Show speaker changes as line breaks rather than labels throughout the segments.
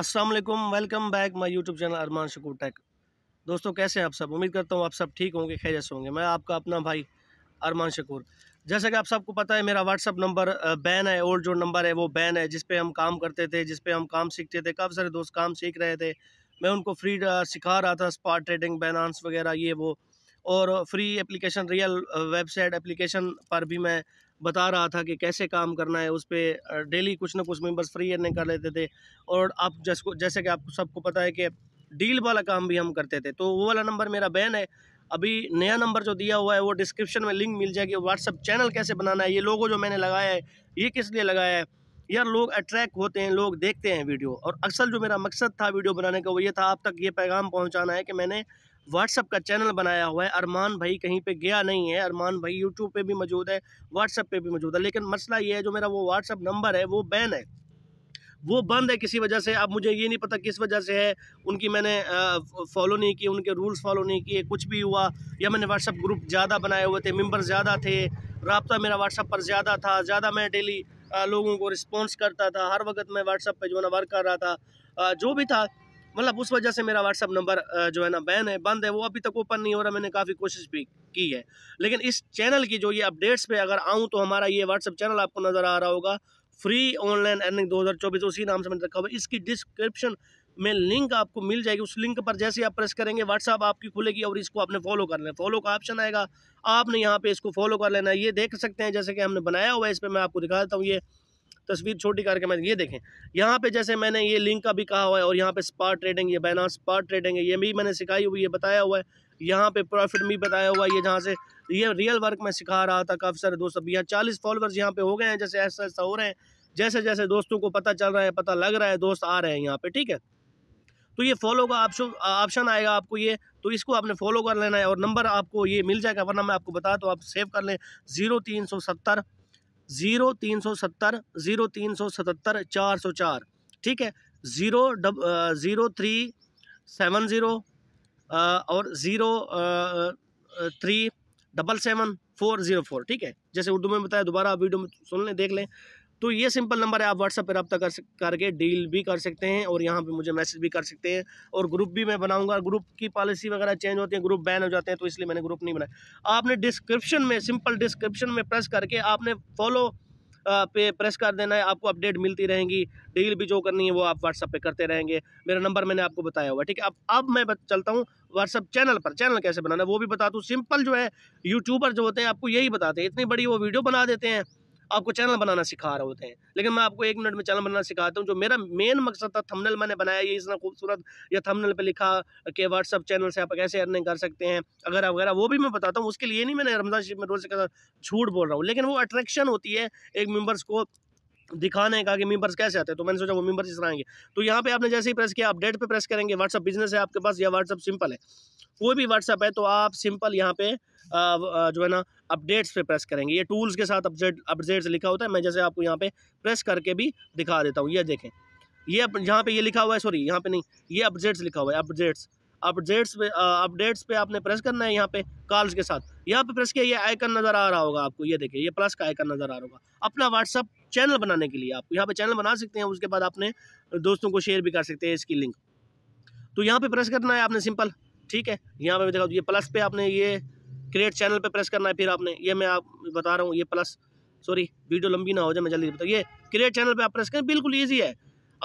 Aslam welcome back my YouTube channel Arman Shakoor tech दोस्तों कैसे हैं आप सब उम्मीद करता हूँ आप सब ठीक होंगे खैर होंगे मैं आपका अपना भाई अरमान शकूर जैसा कि आप सबको पता है मेरा व्हाट्सअप नंबर बैन है ओल्ड जो नंबर है वो बैन है जिस पे हम काम करते थे जिस पे हम काम सीखते थे काफ़ी सारे दोस्त काम सीख रहे थे मैं उनको फ्री सिखा रहा था स्पॉट ट्रेडिंग बैनानस वगैरह ये वो और free application real website application पर भी मैं बता रहा था कि कैसे काम करना है उस पर डेली कुछ ना कुछ मेंबर्स फ्री अर्निंग कर लेते थे और आप जैसे जैसे कि आप सबको पता है कि डील वाला काम भी हम करते थे तो वो वाला नंबर मेरा बैन है अभी नया नंबर जो दिया हुआ है वो डिस्क्रिप्शन में लिंक मिल जाएगी व्हाट्सअप चैनल कैसे बनाना है ये लोगों जो मैंने लगाया है ये किस लिए लगाया है यार लोग अट्रैक्ट होते हैं लोग देखते हैं वीडियो और अक्सर जो मेरा मकसद था वीडियो बनाने का वो ये था आप तक ये पैगाम पहुंचाना है कि मैंने व्हाट्सअप का चैनल बनाया हुआ है अरमान भाई कहीं पे गया नहीं है अरमान भाई यूट्यूब पे भी मौजूद है व्हाट्सअप पे भी मौजूद है लेकिन मसला ये है जो मेरा वो व्हाट्सअप नंबर है वो बैन है वो बंद है किसी वजह से अब मुझे ये नहीं पता किस वजह से है उनकी मैंने फॉलो नहीं की उनके रूल्स फॉलो नहीं किए कुछ भी हुआ या मैंने व्हाट्सअप ग्रुप ज़्यादा बनाए हुए थे मेम्बर ज़्यादा थे रबता मेरा व्हाट्सअप पर ज़्यादा था ज़्यादा मैं डेली लोगों को रिस्पॉन्स करता था हर वक्त मैं व्हाट्सअप पर जो है ना वर्क कर रहा था जो भी था मतलब उस वजह से मेरा व्हाट्सअप नंबर जो है ना बैन है बंद है वो अभी तक ओपन नहीं हो रहा मैंने काफ़ी कोशिश भी की है लेकिन इस चैनल की जो ये अपडेट्स पे अगर आऊँ तो हमारा ये व्हाट्सअप चैनल आपको नज़र आ रहा होगा फ्री ऑनलाइन अर्निंग चौबीस उसी नाम से मैंने रखा हुआ इसकी डिस्क्रिप्शन में लिंक आपको मिल जाएगी उस लिंक पर जैसे आप प्रेस करेंगे व्हाट्सअप आपकी खुलेगी और इसको आपने फॉलो कर लेना फॉलो का ऑप्शन आएगा आपने यहाँ पे इसको फॉलो कर लेना ये देख सकते हैं जैसे कि हमने बनाया हुआ है इस पर मैं आपको दिखा देता हूँ ये तस्वीर छोटी करके मैं ये देखें यहाँ पे जैसे मैंने ये लिंक का भी कहा हुआ है और यहाँ पे स्पार ट्रेडिंग ये बैना स्पार ट्रेडिंग है ये भी मैंने सिखाई हुई है बताया हुआ है यहाँ पे प्रॉफिट भी बताया हुआ है ये जहाँ से ये रियल वर्क मैं सिखा रहा था काफ़ी सारे दोस्त अभी यहाँ चालीस फॉलोअर्स यहाँ पे हो गए हैं जैसे ऐसा ऐसा हो रहे हैं जैसे जैसे दोस्तों को पता चल रहा है पता लग रहा है दोस्त आ रहे हैं यहाँ पे ठीक है तो ये फॉलो का ऑप्शन ऑप्शन आएगा आपको ये तो इसको आपने फॉलो कर लेना है और नंबर आपको ये मिल जाएगा वरना मैं आपको बता तो आप सेव कर लें ज़ीरो तीन सौ सत्तर ज़ीरो तीन सौ सत्तर ज़ीरो तीन सौ सतहत्तर चार सौ चार ठीक है zero double zero three seven zero और zero three double seven four zero four ठीक है जैसे उर्दू में बताया दोबारा वीडियो में सुन लें देख लें तो ये सिंपल नंबर है आप व्हाट्सएप पर रब्ता कर करके डील भी कर सकते हैं और यहाँ पे मुझे मैसेज भी कर सकते हैं और ग्रुप भी मैं बनाऊंगा ग्रुप की पॉलिसी वगैरह चेंज होती है ग्रुप बैन हो जाते हैं तो इसलिए मैंने ग्रुप नहीं बनाया आपने डिस्क्रिप्शन में सिंपल डिस्क्रिप्शन में प्रेस करके आपने फॉलो पे प्रेस कर देना है आपको अपडेट मिलती रहेंगी डील भी जो करनी है वो आप व्हाट्सअप पे करते रहेंगे मेरा नंबर मैंने आपको बताया हुआ ठीक है अब अब मैं चलता हूँ व्हाट्सअप चैनल पर चैनल कैसे बनाना वो भी बता दूँ सिंपल जो है यूट्यूबर जो होते हैं आपको यही बताते हैं इतनी बड़ी वो वीडियो बना देते हैं आपको चैनल बनाना सिखा रहे होते हैं लेकिन मैं आपको एक मिनट में चैनल बनाना सिखाता हूँ जो मेरा मेन मकसद था थमनल मैंने बनाया ये इतना खूबसूरत या थमनल पर लिखा कि व्हाट्सअप चैनल से आप कैसे अर्निंग कर सकते हैं अगर वगैरह वो भी मैं बताता हूँ उसके लिए नहीं मैंने रमजान शरीफ में रोज़ का झूठ बोल रहा हूँ लेकिन वो अट्रैक्शन होती है एक मेम्बर्स को दिखाने का कि मेम्बर्स कैसे आते हैं तो मैंने सोचा वो मेंबर्स इस तरह आएंगे तो यहाँ पे आपने जैसे ही प्रेस किया अपडेट पे प्रेस करेंगे व्हाट्सअप बिजनेस है आपके पास या व्हाट्सअप सिंपल है कोई भी व्हाट्सअप है तो आप सिंपल यहाँ पे जो है ना अपडेट्स पे प्रेस करेंगे ये टूल्स के साथ अपडेट अपडेट्स लिखा होता है मैं जैसे आपको यहाँ पे प्रेस करके भी दिखा देता हूँ ये देखें ये यहाँ पे ये लिखा हुआ है सॉरी यहाँ पे नहीं ये अपडेट्स लिखा हुआ है अपडेट्स अपडेट्स पे अपडेट्स पे आपने प्रेस करना है यहाँ पे कॉल्स के साथ यहाँ पे प्रेस किया ये आइकन नज़र आ रहा होगा आपको ये देखिए ये प्लस का आइकन नज़र आ रहा होगा अपना व्हाट्सअप चैनल बनाने के लिए आप यहाँ पे चैनल बना सकते हैं उसके बाद आपने दोस्तों को शेयर भी कर सकते हैं इसकी लिंक तो यहाँ पे प्रेस करना है आपने सिंपल ठीक है यहाँ पे देखा ये प्लस पे आपने ये क्रिएट चैनल पे प्रेस करना है फिर आपने ये मैं आप बता रहा हूँ ये प्लस सॉरी वीडियो लंबी ना हो जाए मैं जल्दी बताऊँ ये क्रिएट चैनल पे आप प्रेस करें बिल्कुल ईजी है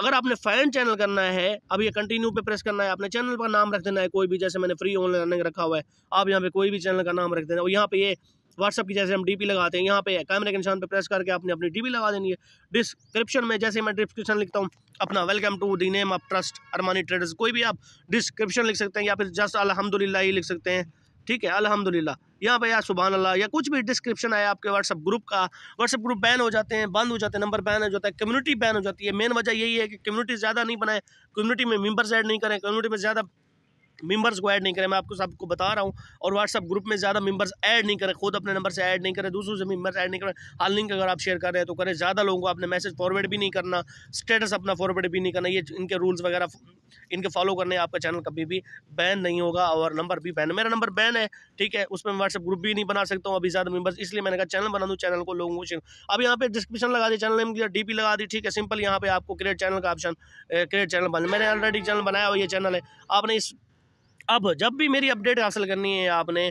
अगर आपने फ़ैन चैनल करना है अब ये कंटिन्यू पे प्रेस करना है आपने चैनल का नाम रख देना है कोई भी जैसे मैंने फ्री ऑनलाइन रखा हुआ है आप यहाँ पे कोई भी चैनल का नाम रख देना और यहाँ पे ये व्हाट्सअप की जैसे हम डीपी लगाते हैं यहाँ पे कैमरे के निशान पे प्रेस करके आपने अपनी डीपी लगा देनी है डिस्क्रिप्शन में जैसे मैं डिस्क्रिप्शन लिखता हूँ अपना welcome to the name of trust Armani traders कोई भी आप डिस्क्रिप्शन लिख सकते हैं या फिर जस्ट अलहमदिल्ला लिख सकते हैं ठीक है अलहमदिल्ला यहाँ पे या सुबह अल्लाह या कुछ भी डिस्क्रिप्शन आया आपके व्हाट्सअप ग्रुप का व्हाट्सअप ग्रुप बैन हो जाते हैं बंद हो जाते हैं नंबर बैन हो जाता है कम्युनिटी बैन हो जाती है मेन वजह यही है कि कम्युनिटी ज़्यादा नहीं बनाए कम्युनिटी में मेम्बर्स ऐड नहीं करें कम्युनिटी में ज़्यादा मेंबर्स को ऐड नहीं करें मैं आपको सबको बता रहा हूँ और व्हाट्सअप ग्रुप में ज़्यादा मेंबर्स ऐड नहीं करें खुद अपने नंबर से ऐड नहीं करें दूसरों से मेंबर्स ऐड नहीं करें हाल लिंक अगर आप शेयर कर रहे हैं तो करें ज़्यादा लोगों को आपने मैसेज फॉरवर्ड भी नहीं करना स्टेटस अपना फॉरवर्ड भी नहीं करना ये इनके रूल्स वगैरह इनके फॉलो करने आपका चैनल कभी भी बैन नहीं होगा और नंबर भी बैन मेरा नंबर बैन है ठीक है उसमें मैं व्हाट्सअप ग्रुप भी नहीं बना सकता हूँ अभी ज़्यादा मेंबर्स इसलिए मैंने कहा चैनल बना दूँ चैनल को लोगों को शेयर अब यहाँ पे डिस्क्रिप्शन लगा दी चैनल नेम डी पी लगा दी ठीक है सिंपल यहाँ पे आपको क्रिएट चैनल का ऑप्शन क्रिएट चैनल बना मैंने ऑलरेडी चैनल बनाया हुआ ये चैनल है आपने इस अब जब भी मेरी अपडेट हासिल करनी है आपने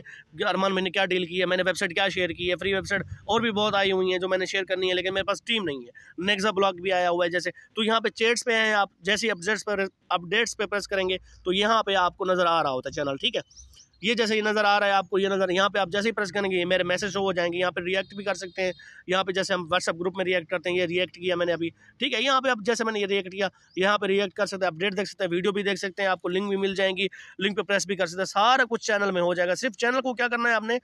अरमान मैंने क्या डील की है मैंने वेबसाइट क्या शेयर की है फ्री वेबसाइट और भी बहुत आई हुई हैं जो मैंने शेयर करनी है लेकिन मेरे पास टीम नहीं है नेक्सा ब्लॉग भी आया हुआ है जैसे तो यहाँ पे चेट्स पे हैं आप जैसे अपडेट्स पर अपडेट्स पे प्रेस करेंगे तो यहाँ पे आपको नज़र आ रहा होता है चैनल ठीक है ये जैसे ये नज़र आ रहा है आपको ये नज़र यहाँ पे आप जैसे ही प्रेस करेंगे मेरे मैसेज हो जाएंगे यहाँ पे रिएक्ट भी कर सकते हैं यहाँ पे जैसे हम व्हाट्सअप ग्रुप में रिएक्ट करते हैं ये रिएक्ट किया मैंने अभी ठीक है यहाँ पे आप जैसे मैंने ये रिएक्ट किया यहाँ पे रिएक्ट कर सकते हैं अपडेट देख सकते हैं वीडियो भी देख सकते हैं आपको लिंक भी मिल जाएंगी लिंक पर प्रेस भी कर सकते हैं सारा कुछ चैनल में हो जाएगा सिर्फ चैनल को क्या करना है आपने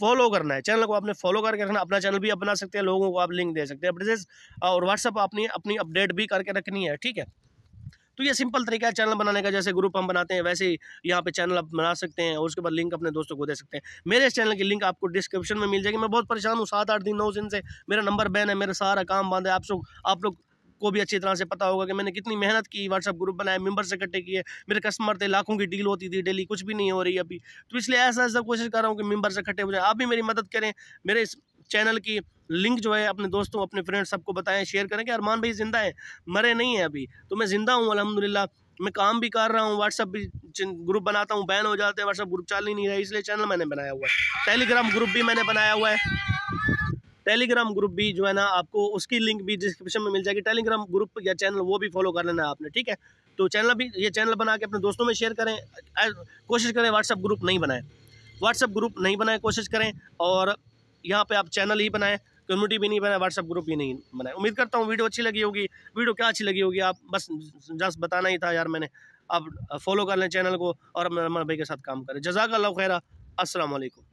फॉलो करना है चैनल को आपने फॉलो करके रखना अपना चैनल भी आप बना सकते हैं लोगों को आप लिंक दे सकते हैं अपडेट और व्हाट्सअप अपनी अपनी अपडेट भी करके रखनी है ठीक है तो ये सिंपल तरीका है चैनल बनाने का जैसे ग्रुप हम बनाते हैं वैसे ही यहाँ पे चैनल आप बना सकते हैं और उसके बाद लिंक अपने दोस्तों को दे सकते हैं मेरे इस चैनल की लिंक आपको डिस्क्रिप्शन में मिल जाएगी मैं बहुत परेशान हूँ सात आठ दिन नौ दिन से मेरा नंबर बैन है मेरा सारा काम बंद है आप सब आप लोग आपको भी अच्छी तरह से पता होगा कि मैंने कितनी मेहनत की व्हाट्सअप ग्रुप बनाया मेम्बर्स इकट्ठे किए मेरे कस्टमर थे लाखों की डील होती थी डेली कुछ भी नहीं हो रही अभी तो इसलिए ऐसा ऐसा कोशिश कर रहा हूँ कि मेम्बर्स इकट्ठे हो जाए आप भी मेरी मदद करें मेरे इस चैनल की लिंक जो है अपने दोस्तों अपने फ्रेंड्स सबको बताएं शेयर करें कि अरमान भाई ज़िंदा है मरे नहीं है अभी तो मैं ज़िंदा हूँ अलहमदिल्ला मैं काम भी कर रहा हूँ व्हाट्सअप भी ग्रुप बनाता हूँ बैन हो जाते हैं व्हाट्सअप ग्रुप चल ही नहीं रहा इसलिए चैनल मैंने बनाया हुआ है टेलीग्राम ग्रुप भी मैंने बनाया हुआ है टेलीग्राम ग्रुप भी जो है ना आपको उसकी लिंक भी डिस्क्रिप्शन में मिल जाएगी टेलीग्राम ग्रुप या चैनल वो भी फॉलो कर लेना आपने ठीक है तो चैनल भी ये चैनल बना के अपने दोस्तों में शेयर करें कोशिश करें व्हाट्सअप ग्रुप नहीं बनाएं व्हाट्सअप ग्रुप नहीं बनाएं कोशिश करें और यहाँ पे आप चैनल ही बनाएं कम्युनिटी भी नहीं बनाए व्हाट्सअप ग्रुप भी नहीं बनाए उम्मीद करता हूँ वीडियो अच्छी लगी होगी वीडियो क्या अच्छी लगी होगी आप बस जस्ट बताना ही था यार मैंने आप फॉलो कर लें चैनल को और अपने भाई के साथ काम करें जजाक खैरा असलकुम